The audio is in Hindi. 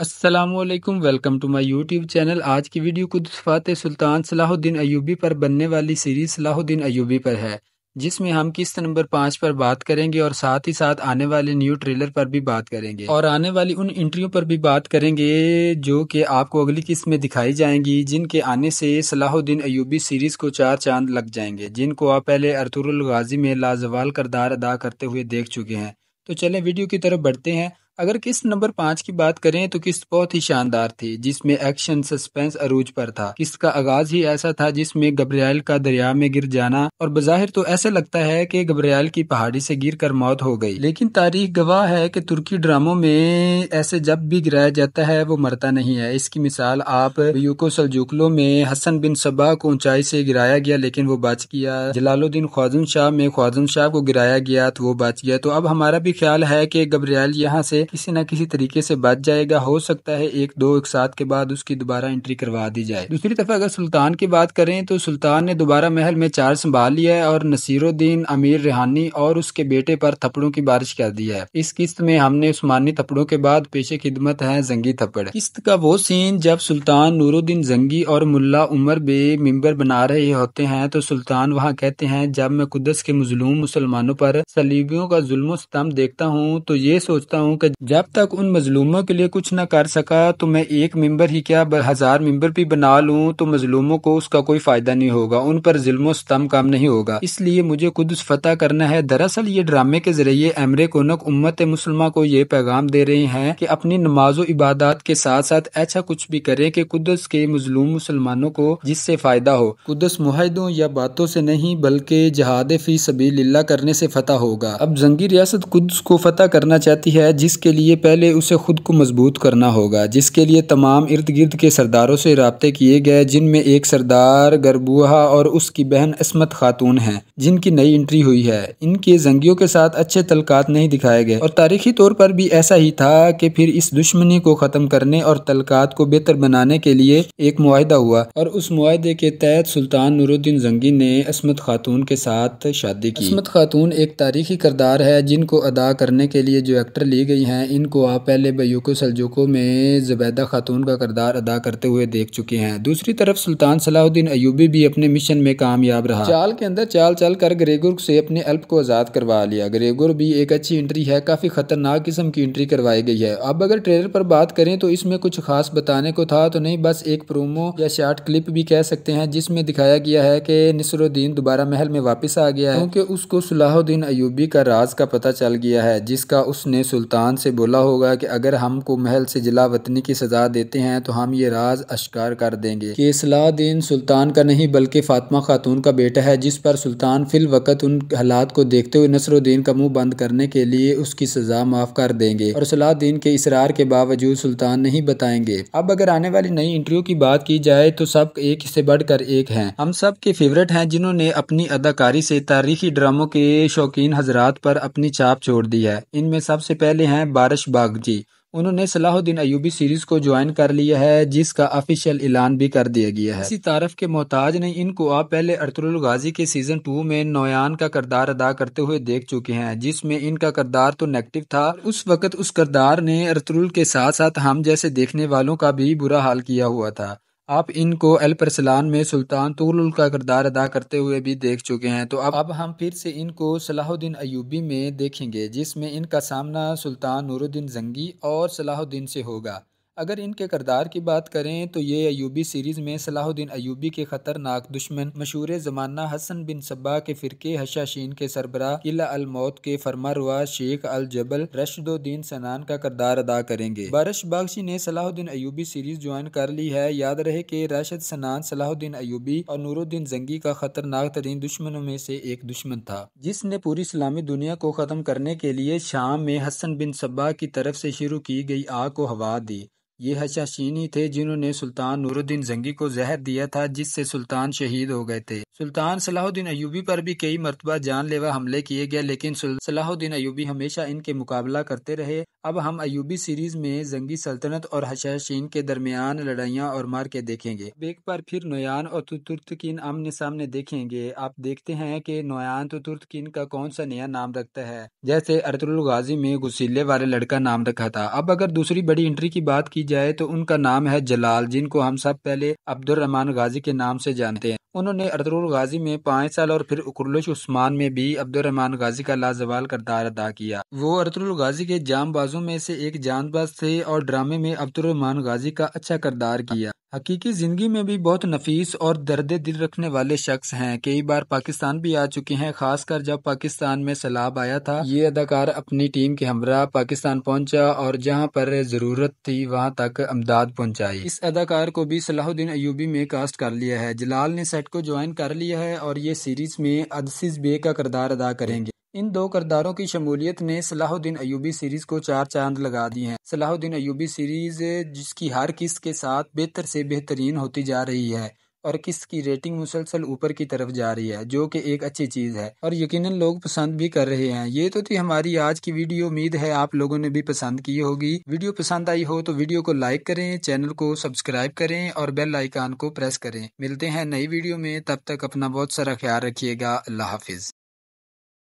Aslam welcome to my YouTube channel आज की वीडियो कुदसफ़ात सुल्तान सलाहुद्दीन अयूबी पर बनने वाली सीरीज़ सलाहुद्दीन अयूबी पर है जिसमें हम किस्त नंबर पाँच पर बात करेंगे और साथ ही साथ आने वाले न्यू ट्रेलर पर भी बात करेंगे और आने वाली उन इंट्रियों पर भी बात करेंगे जो कि आपको अगली किस्त में दिखाई जाएंगी जिनके आने से सलाहुद्दीन अयूबी सीरीज को चार चांद लग जाएंगे जिनको आप पहले अरतुरुल गाजी में लाजवाल करदार अदा करते हुए देख चुके हैं तो चले वीडियो की तरफ बढ़ते हैं अगर किस्त नंबर पाँच की बात करें तो किस्त बहुत ही शानदार थी जिसमें एक्शन सस्पेंस अरूज पर था किस्त का आगाज ही ऐसा था जिसमें गब्रियाल का दरिया में गिर जाना और बजाहिर तो ऐसा लगता है कि गब्रियाल की पहाड़ी से गिर कर मौत हो गई लेकिन तारीख गवाह है कि तुर्की ड्रामों में ऐसे जब भी गिराया जाता है वो मरता नहीं है इसकी मिसाल आप यूको सलजुकलो में हसन बिन सबा को ऊंचाई से गिराया गया लेकिन वो बच गया जलालुद्दीन ख्वाजन शाह में ख्वाजन शाह को गिराया गया तो वो बच गया तो अब हमारा भी ख्याल है कि गब्रियाल यहाँ से किसी ना किसी तरीके से बच जाएगा हो सकता है एक दो एक साथ के बाद उसकी दोबारा एंट्री करवा दी जाए दूसरी तरफ अगर सुल्तान की बात करें तो सुल्तान ने दोबारा महल में चार संभाल लिया है और नसीरुद्दीन अमीर रिहानी और उसके बेटे पर थप्पड़ों की बारिश कर दी है इस किस्त में हमने उस्मानी थप्पड़ों के बाद पेशे खिदमत है जंगी थप्पड़ किस्त का वो सीन जब सुल्तान नूरुद्दीन जंगी और मुल्ला उमर बे मिम्बर बना रहे होते हैं तो सुल्तान वहाँ कहते हैं जब मैं कुदस के मजलूम मुसलमानों पर सलीबियों का जुल्म सितम देखता हूँ तो ये सोचता हूँ कि जब तक उन मजलूमों के लिए कुछ ना कर सका तो मैं एक मेंबर ही क्या हजार मेंबर भी बना लूँ तो मजलूमों को उसका कोई फायदा नहीं होगा उन पर जुल्म स्तम काम नहीं होगा इसलिए मुझे खुद फतह करना है दरअसल ये ड्रामे के जरिए एमरे कोनक उम्मत मुसलमा को ये पैगाम दे रहे हैं कि अपनी नमाज इबादत के साथ साथ ऐसा कुछ भी करे की कुदस के मजलूम मुसलमानों को जिससे फायदा हो कुदस मुहिदों या बातों से नहीं बल्कि जहाद फी सबी करने से फतेह होगा अब जंगी रियासत कुदस को फतेह करना चाहती है जिस इसके लिए पहले उसे ख़ुद को मजबूत करना होगा जिसके लिए तमाम इर्द गिर्द के सरदारों से रबते किए गए जिनमें एक सरदार गरबूहा और उसकी बहन असमत खातून हैं जिनकी नई एंट्री हुई है इनके जंगियों के साथ अच्छे तलकात नहीं दिखाए गए और तारीखी तौर पर भी ऐसा ही था कि फिर इस दुश्मनी को ख़त्म करने और तलकात को बेहतर बनाने के लिए एक माहदा हुआ और उस माहदे के तहत सुल्तान नूरुद्दीन जंगी ने असमत खातून के साथ शादी की असमत खातून एक तारीखी करदार है जिनको अदा करने के लिए जो एक्टर ली गई है हैं इनको आप पहले बयूको सलजुको में ज़बैदा खातून का करदार अदा करते हुए देख चुके हैं दूसरी तरफ सुल्तान सलाहुद्दीन अयूबी भी अपने मिशन में कामयाब रहा चाल के अंदर चाल चाल कर ग्रेगुर से अपने अल्प को आज़ाद करवा लिया ग्रेगुर भी एक अच्छी एंट्री है काफ़ी ख़तरनाक किस्म की एंट्री करवाई गई है अब अगर ट्रेलर पर बात करें तो इसमें कुछ खास बताने को था तो नहीं बस एक प्रोमो या शार्ट क्लिप भी कह सकते हैं जिसमें दिखाया गया है कि नसरुद्दीन दोबारा महल में वापस आ गया है क्योंकि उसको सलाहुद्दीन अयूबी का राज का पता चल गया है जिसका उसने सुल्तान से बोला होगा कि अगर हमको महल से जिला वतनी की सज़ा देते हैं तो हम ये राज अशकार कर देंगे कि सलाहद्दीन सुल्तान का नहीं बल्कि फ़ातिमा खातून का बेटा है जिस पर सुल्तान फिल वक़्त उन हालात को देखते हुए नसरुद्दीन का मुंह बंद करने के लिए उसकी सज़ा माफ़ कर देंगे और सलाहद्दीन के इसरार के बावजूद सुल्तान नहीं बताएंगे अब अगर आने वाली नई इंटरव्यू की बात की जाए तो सब एक से बढ़कर एक है हम सब के फेवरेट हैं जिन्होंने अपनी अदाकारी से तारीखी ड्रामों के शौकीन हजरात पर अपनी छाप छोड़ दी है इनमें सबसे पहले हैं हैं बारिश बागजी उन्होंने सलाहुद्दीन अयूबी सीरीज को ज्वाइन कर लिया है जिसका ऑफिशियल ऐलान भी कर दिया गया है इसी तारफ के मोहताज ने इनको आप पहले अर्तुल गाजी के सीजन टू में नोयान का करदार अदा करते हुए देख चुके हैं जिसमें इनका करदार तो नेगेटिव था उस वक्त उस करदार ने अर्तुल के साथ साथ हम जैसे देखने वालों का भी बुरा हाल किया हुआ था आप इनको अल परसलान में सुल्तान तुगलुल का किरदार अदा करते हुए भी देख चुके हैं तो अब अब हम फिर से इनको सलाहुद्दीन अयूबी में देखेंगे जिसमें इनका सामना सुल्तान नूरुद्दीन जंगी और सलाहुद्दीन से होगा अगर इनके करदार की बात करें तो ये अयूबी सीरीज़ में सलाहुद्दीन अयूबी के ख़तरनाक दुश्मन मशहूर ज़माना हसन बिन सब्बा के फ़िरके हशाशीन के सरबरा किला अलमौत के फरमारवा शेख अल जबल रशदुद्दीन सनान का करदार अदा करेंगे बारिश बागशी ने सलाहुद्दीन अयूबी सीरीज़ ज्वाइन कर ली है याद रहे कि राशद सनान सलाहुद्दीन अयूबी और नूरुद्दीन जंगी का ख़तरनाक तरीन दुश्मनों में से एक दुश्मन था जिसने पूरी इस्लामी दुनिया को ख़त्म करने के लिए शाम में हसन बिन सब्बा की तरफ से शुरू की गई आग को हवा दी ये ही थे जिन्होंने सुल्तान नूरुद्दीन जंगी को जहर दिया था जिससे सुल्तान शहीद हो गए थे सुल्तान सलाहुद्दीन अयूबी पर भी कई मरतबा जानलेवा हमले किए गए लेकिन सलाहुद्दीन अयूबी हमेशा इनके मुकाबला करते रहे अब हम अयूबी सीरीज में जंगी सल्तनत और हशाशीन के दरमियान लड़ाइयाँ और मार के देखेंगे एक बार फिर नोयान और तुर्तकिन आमने सामने देखेंगे आप देखते हैं की नोयान तो का कौन सा नया नाम रखता है जैसे अरतुल गाजी में गुसीले वाले लड़का नाम रखा था अब अगर दूसरी बड़ी एंट्री की बात की जाए तो उनका नाम है जलाल जिनको हम सब पहले अब्दुलरहमान गाजी के नाम से जानते हैं उन्होंने अरतरुल गाजी में पाँच साल और फिर उकरलुश उस्मान में भी रहमान गाजी का लाजवाल करदार अदा किया वो अरतरुल गाजी के जामबाजों में से एक जानबाज थे और ड्रामे में अब्दुलरहमान गाजी का अच्छा करदार किया हकीकी ज़िंदगी में भी बहुत नफीस और दर्द दिल रखने वाले शख्स हैं कई बार पाकिस्तान भी आ चुके हैं खासकर जब पाकिस्तान में सैलाब आया था ये अदाकार अपनी टीम के हमरा पाकिस्तान पहुंचा और जहां पर ज़रूरत थी वहां तक अमदाद पहुंचाई इस अदाकार को भी सलाहुद्दीन अयूबी में कास्ट कर लिया है जलाल ने सेट को ज्वाइन कर लिया है और ये सीरीज में अदसिस बे का किरदार अदा करेंगे इन दो करदारों की शमूलियत ने सलाहुद्दीन अयूबी सीरीज को चार चांद लगा दी हैं सलाहुद्दीन अयूबी सीरीज जिसकी हर किस्त के साथ बेहतर से बेहतरीन होती जा रही है और किस्त की रेटिंग मुसलसल ऊपर की तरफ जा रही है जो कि एक अच्छी चीज़ है और यकीनन लोग पसंद भी कर रहे हैं ये तो थी हमारी आज की वीडियो उम्मीद है आप लोगों ने भी पसंद की होगी वीडियो पसंद आई हो तो वीडियो को लाइक करें चैनल को सब्सक्राइब करें और बेल आइकान को प्रेस करें मिलते हैं नई वीडियो में तब तक अपना बहुत सारा ख्याल रखियेगा अल्लाह हाफिज़